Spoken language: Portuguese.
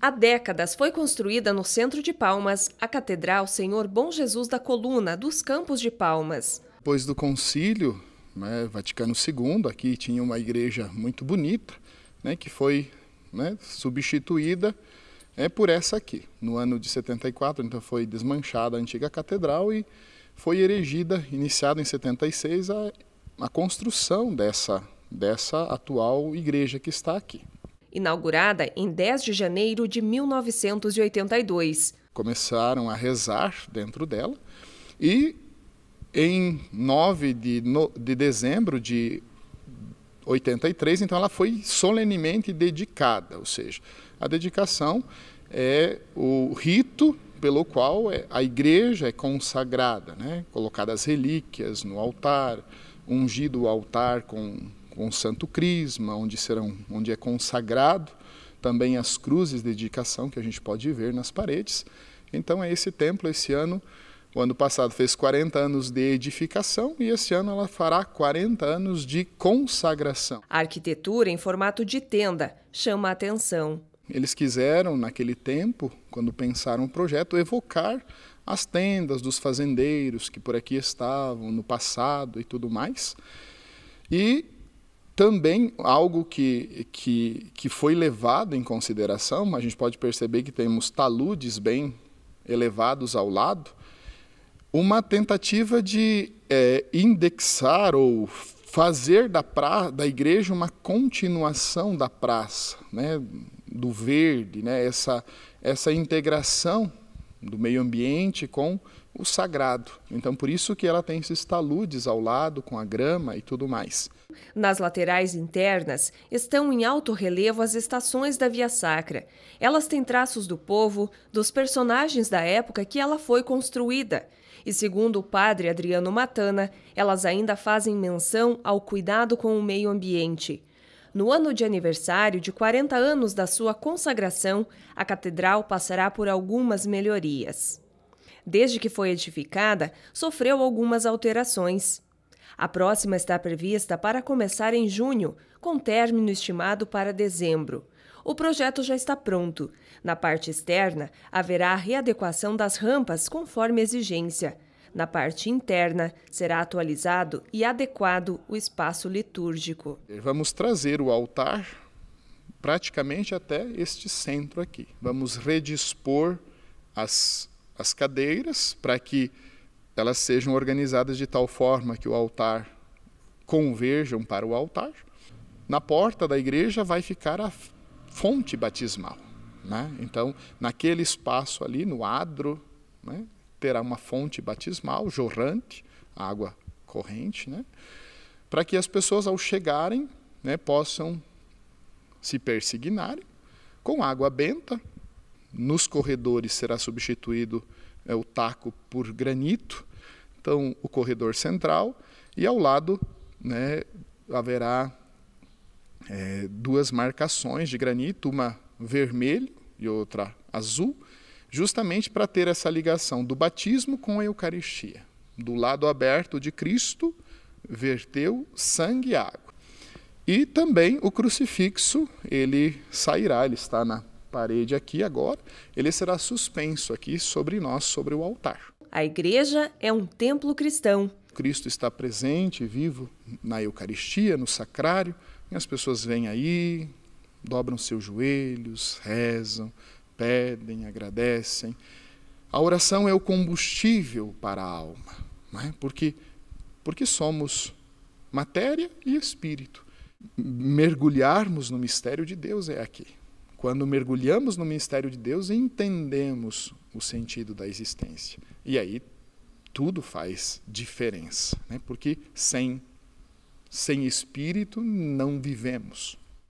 Há décadas foi construída no centro de Palmas a Catedral Senhor Bom Jesus da Coluna, dos Campos de Palmas. Depois do concílio né, Vaticano II, aqui tinha uma igreja muito bonita, né, que foi né, substituída é, por essa aqui. No ano de 74, então foi desmanchada a antiga catedral e foi erigida, iniciada em 76, a, a construção dessa, dessa atual igreja que está aqui inaugurada em 10 de janeiro de 1982. Começaram a rezar dentro dela e em 9 de, no, de dezembro de 83, então ela foi solenemente dedicada, ou seja, a dedicação é o rito pelo qual é, a igreja é consagrada, né? colocadas relíquias no altar, ungido o altar com um santo crisma, onde, serão, onde é consagrado também as cruzes de dedicação que a gente pode ver nas paredes. Então é esse templo, esse ano, o ano passado fez 40 anos de edificação e esse ano ela fará 40 anos de consagração. A arquitetura em formato de tenda chama a atenção. Eles quiseram, naquele tempo, quando pensaram o projeto, evocar as tendas dos fazendeiros que por aqui estavam no passado e tudo mais. E também algo que, que, que foi levado em consideração, a gente pode perceber que temos taludes bem elevados ao lado, uma tentativa de é, indexar ou fazer da, pra, da igreja uma continuação da praça, né, do verde, né, essa, essa integração do meio ambiente com o sagrado. Então, por isso que ela tem esses taludes ao lado, com a grama e tudo mais. Nas laterais internas estão em alto relevo as estações da Via Sacra. Elas têm traços do povo, dos personagens da época que ela foi construída. E segundo o padre Adriano Matana, elas ainda fazem menção ao cuidado com o meio ambiente. No ano de aniversário de 40 anos da sua consagração, a catedral passará por algumas melhorias. Desde que foi edificada, sofreu algumas alterações. A próxima está prevista para começar em junho, com término estimado para dezembro. O projeto já está pronto. Na parte externa, haverá a readequação das rampas conforme exigência. Na parte interna, será atualizado e adequado o espaço litúrgico. Vamos trazer o altar praticamente até este centro aqui. Vamos redispor as, as cadeiras para que elas sejam organizadas de tal forma que o altar converjam para o altar. Na porta da igreja vai ficar a fonte batismal. Né? Então, naquele espaço ali, no adro, né, terá uma fonte batismal jorrante, água corrente, né, para que as pessoas, ao chegarem, né, possam se persignarem com água benta. Nos corredores será substituído é, o taco por granito, então o corredor central e ao lado né, haverá é, duas marcações de granito, uma vermelho e outra azul, justamente para ter essa ligação do batismo com a Eucaristia. Do lado aberto de Cristo, verteu sangue e água. E também o crucifixo, ele sairá, ele está na parede aqui agora, ele será suspenso aqui sobre nós, sobre o altar a igreja é um templo cristão. Cristo está presente, vivo na Eucaristia, no sacrário, e as pessoas vêm aí, dobram seus joelhos, rezam, pedem, agradecem. A oração é o combustível para a alma, é? porque, porque somos matéria e espírito. Mergulharmos no mistério de Deus é aqui quando mergulhamos no ministério de Deus, entendemos o sentido da existência. E aí tudo faz diferença, né? porque sem, sem espírito não vivemos.